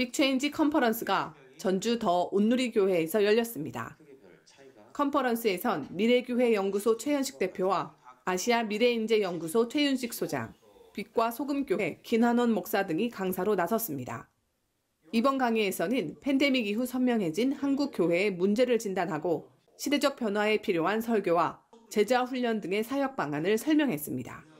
빅체인지 컨퍼런스가 전주 더 온누리교회에서 열렸습니다. 컨퍼런스에선 미래교회 연구소 최현식 대표와 아시아 미래인재연구소 최윤식 소장, 빛과 소금교회 김한원 목사 등이 강사로 나섰습니다. 이번 강의에서는 팬데믹 이후 선명해진 한국교회의 문제를 진단하고 시대적 변화에 필요한 설교와 제자 훈련 등의 사역 방안을 설명했습니다.